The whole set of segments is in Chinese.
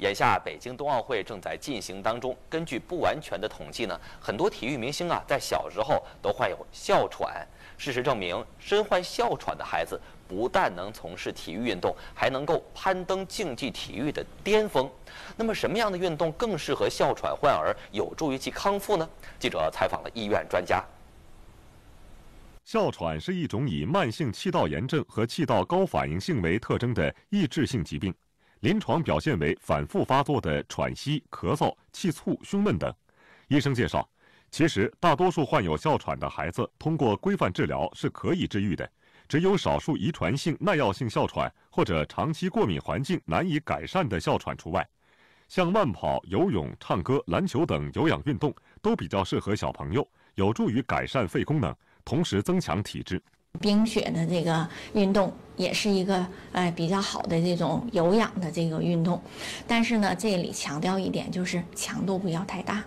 眼下北京冬奥会正在进行当中，根据不完全的统计呢，很多体育明星啊，在小时候都患有哮喘。事实证明，身患哮喘的孩子不但能从事体育运动，还能够攀登竞技体育的巅峰。那么，什么样的运动更适合哮喘患儿，有助于其康复呢？记者采访了医院专家。哮喘是一种以慢性气道炎症和气道高反应性为特征的抑制性疾病。临床表现为反复发作的喘息、咳嗽、气促、胸闷等。医生介绍，其实大多数患有哮喘的孩子通过规范治疗是可以治愈的，只有少数遗传性耐药性哮喘或者长期过敏环境难以改善的哮喘除外。像慢跑、游泳、唱歌、篮球等有氧运动都比较适合小朋友，有助于改善肺功能，同时增强体质。冰雪的这个运动也是一个呃比较好的这种有氧的这个运动，但是呢这里强调一点就是强度不要太大，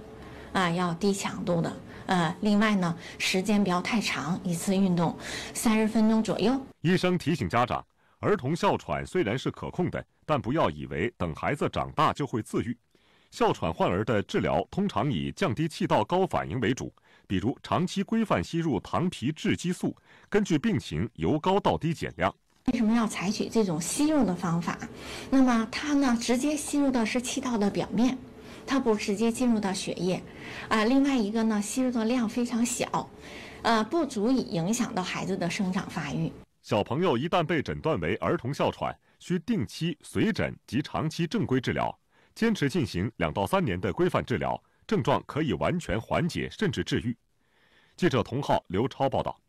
啊要低强度的，呃另外呢时间不要太长一次运动三十分钟左右。医生提醒家长，儿童哮喘虽然是可控的，但不要以为等孩子长大就会自愈。哮喘患儿的治疗通常以降低气道高反应为主。比如长期规范吸入糖皮质激素，根据病情由高到低减量。为什么要采取这种吸入的方法？那么它呢，直接吸入的是气道的表面，它不直接进入到血液啊。另外一个呢，吸入的量非常小，呃，不足以影响到孩子的生长发育。小朋友一旦被诊断为儿童哮喘，需定期随诊及长期正规治疗，坚持进行两到三年的规范治疗。症状可以完全缓解，甚至治愈。记者童浩、刘超报道。